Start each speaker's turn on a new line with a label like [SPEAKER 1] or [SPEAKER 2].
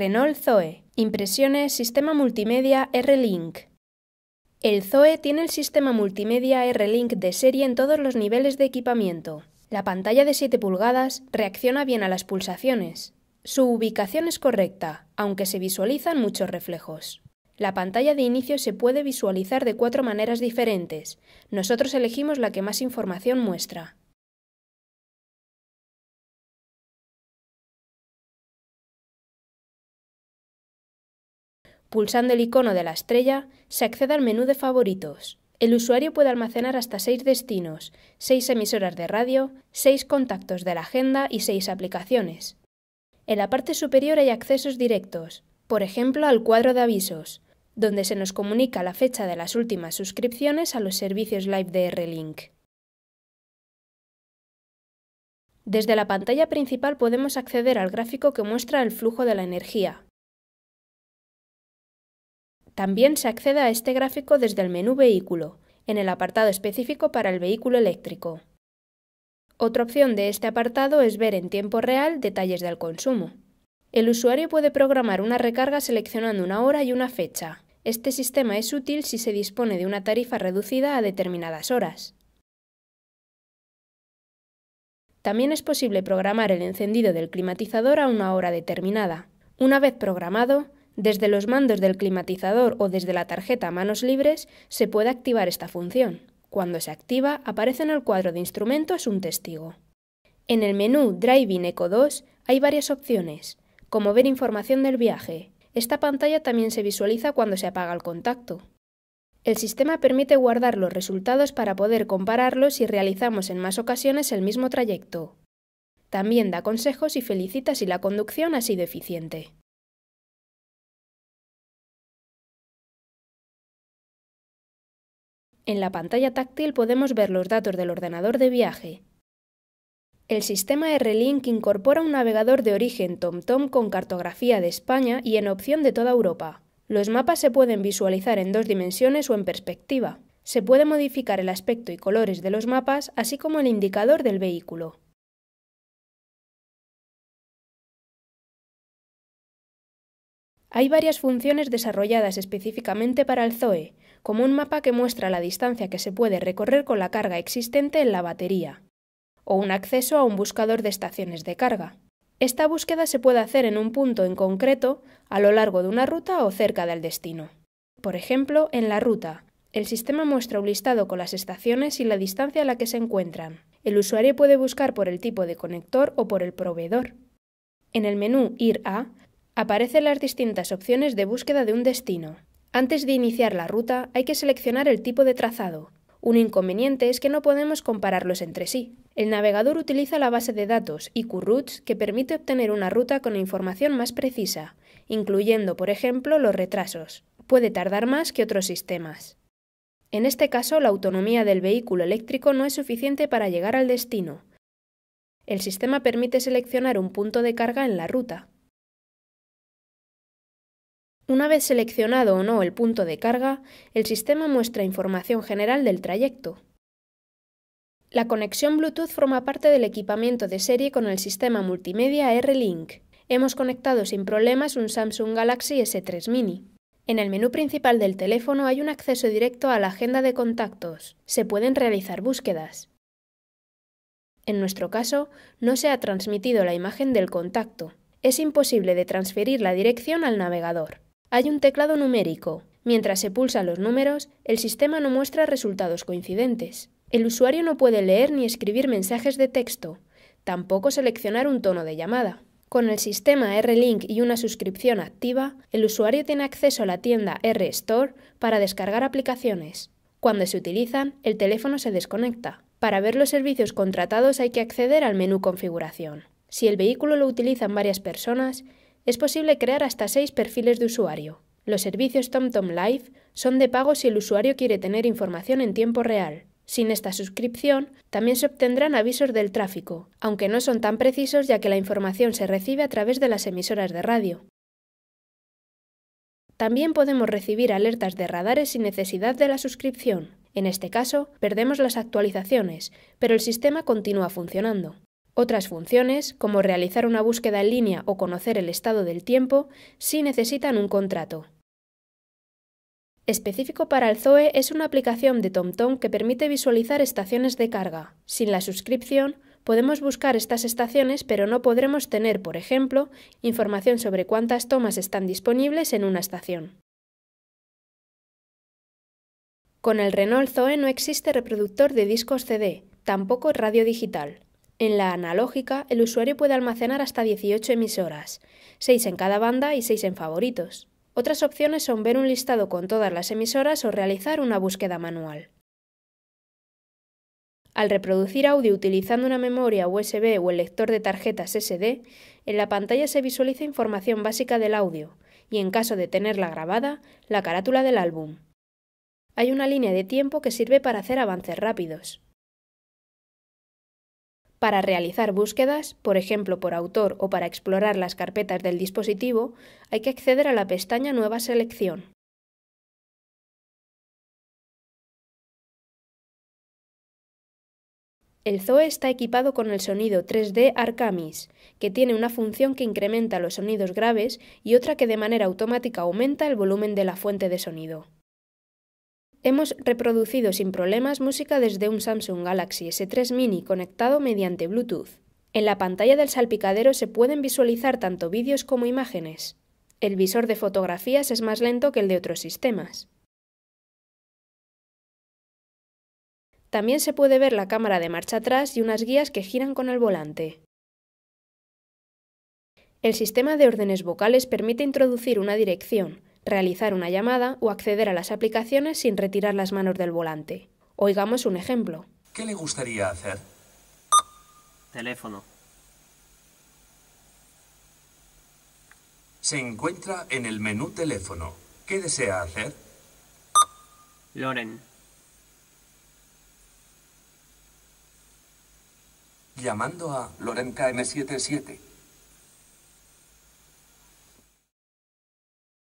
[SPEAKER 1] Renault Zoe. Impresiones Sistema Multimedia R-Link. El Zoe tiene el sistema multimedia R-Link de serie en todos los niveles de equipamiento. La pantalla de 7 pulgadas reacciona bien a las pulsaciones. Su ubicación es correcta, aunque se visualizan muchos reflejos. La pantalla de inicio se puede visualizar de cuatro maneras diferentes. Nosotros elegimos la que más información muestra. Pulsando el icono de la estrella, se accede al menú de favoritos. El usuario puede almacenar hasta seis destinos, seis emisoras de radio, seis contactos de la agenda y seis aplicaciones. En la parte superior hay accesos directos, por ejemplo al cuadro de avisos, donde se nos comunica la fecha de las últimas suscripciones a los servicios live de R-Link. Desde la pantalla principal podemos acceder al gráfico que muestra el flujo de la energía, también se accede a este gráfico desde el menú Vehículo, en el apartado específico para el vehículo eléctrico. Otra opción de este apartado es ver en tiempo real detalles del consumo. El usuario puede programar una recarga seleccionando una hora y una fecha. Este sistema es útil si se dispone de una tarifa reducida a determinadas horas. También es posible programar el encendido del climatizador a una hora determinada. Una vez programado, desde los mandos del climatizador o desde la tarjeta a manos libres se puede activar esta función. Cuando se activa, aparece en el cuadro de instrumentos un testigo. En el menú Driving Eco 2 hay varias opciones, como ver información del viaje. Esta pantalla también se visualiza cuando se apaga el contacto. El sistema permite guardar los resultados para poder compararlos si realizamos en más ocasiones el mismo trayecto. También da consejos y felicita si la conducción ha sido eficiente. En la pantalla táctil podemos ver los datos del ordenador de viaje. El sistema R-Link incorpora un navegador de origen TomTom con cartografía de España y en opción de toda Europa. Los mapas se pueden visualizar en dos dimensiones o en perspectiva. Se puede modificar el aspecto y colores de los mapas, así como el indicador del vehículo. Hay varias funciones desarrolladas específicamente para el ZOE, como un mapa que muestra la distancia que se puede recorrer con la carga existente en la batería, o un acceso a un buscador de estaciones de carga. Esta búsqueda se puede hacer en un punto en concreto, a lo largo de una ruta o cerca del destino. Por ejemplo, en la ruta, el sistema muestra un listado con las estaciones y la distancia a la que se encuentran. El usuario puede buscar por el tipo de conector o por el proveedor. En el menú Ir a Aparecen las distintas opciones de búsqueda de un destino. Antes de iniciar la ruta hay que seleccionar el tipo de trazado. Un inconveniente es que no podemos compararlos entre sí. El navegador utiliza la base de datos IQRoutes que permite obtener una ruta con información más precisa, incluyendo, por ejemplo, los retrasos. Puede tardar más que otros sistemas. En este caso, la autonomía del vehículo eléctrico no es suficiente para llegar al destino. El sistema permite seleccionar un punto de carga en la ruta, una vez seleccionado o no el punto de carga, el sistema muestra información general del trayecto. La conexión Bluetooth forma parte del equipamiento de serie con el sistema multimedia R-Link. Hemos conectado sin problemas un Samsung Galaxy S3 Mini. En el menú principal del teléfono hay un acceso directo a la agenda de contactos. Se pueden realizar búsquedas. En nuestro caso, no se ha transmitido la imagen del contacto. Es imposible de transferir la dirección al navegador. Hay un teclado numérico. Mientras se pulsan los números, el sistema no muestra resultados coincidentes. El usuario no puede leer ni escribir mensajes de texto, tampoco seleccionar un tono de llamada. Con el sistema R-Link y una suscripción activa, el usuario tiene acceso a la tienda R-Store para descargar aplicaciones. Cuando se utilizan, el teléfono se desconecta. Para ver los servicios contratados hay que acceder al menú Configuración. Si el vehículo lo utilizan varias personas, es posible crear hasta seis perfiles de usuario. Los servicios TomTom Live son de pago si el usuario quiere tener información en tiempo real. Sin esta suscripción, también se obtendrán avisos del tráfico, aunque no son tan precisos ya que la información se recibe a través de las emisoras de radio. También podemos recibir alertas de radares sin necesidad de la suscripción. En este caso, perdemos las actualizaciones, pero el sistema continúa funcionando. Otras funciones, como realizar una búsqueda en línea o conocer el estado del tiempo, sí necesitan un contrato. Específico para el Zoe es una aplicación de TomTom que permite visualizar estaciones de carga. Sin la suscripción, podemos buscar estas estaciones, pero no podremos tener, por ejemplo, información sobre cuántas tomas están disponibles en una estación. Con el Renault Zoe no existe reproductor de discos CD, tampoco radio digital. En la analógica, el usuario puede almacenar hasta 18 emisoras, 6 en cada banda y 6 en favoritos. Otras opciones son ver un listado con todas las emisoras o realizar una búsqueda manual. Al reproducir audio utilizando una memoria USB o el lector de tarjetas SD, en la pantalla se visualiza información básica del audio y, en caso de tenerla grabada, la carátula del álbum. Hay una línea de tiempo que sirve para hacer avances rápidos para realizar búsquedas, por ejemplo por autor o para explorar las carpetas del dispositivo, hay que acceder a la pestaña Nueva selección. El Zoe está equipado con el sonido 3D Arcamis, que tiene una función que incrementa los sonidos graves y otra que de manera automática aumenta el volumen de la fuente de sonido. Hemos reproducido sin problemas música desde un Samsung Galaxy S3 Mini conectado mediante Bluetooth. En la pantalla del salpicadero se pueden visualizar tanto vídeos como imágenes. El visor de fotografías es más lento que el de otros sistemas. También se puede ver la cámara de marcha atrás y unas guías que giran con el volante. El sistema de órdenes vocales permite introducir una dirección, realizar una llamada o acceder a las aplicaciones sin retirar las manos del volante. Oigamos un ejemplo. ¿Qué le gustaría hacer? Teléfono. Se encuentra en el menú teléfono. ¿Qué desea hacer? Loren. Llamando a Loren KM77.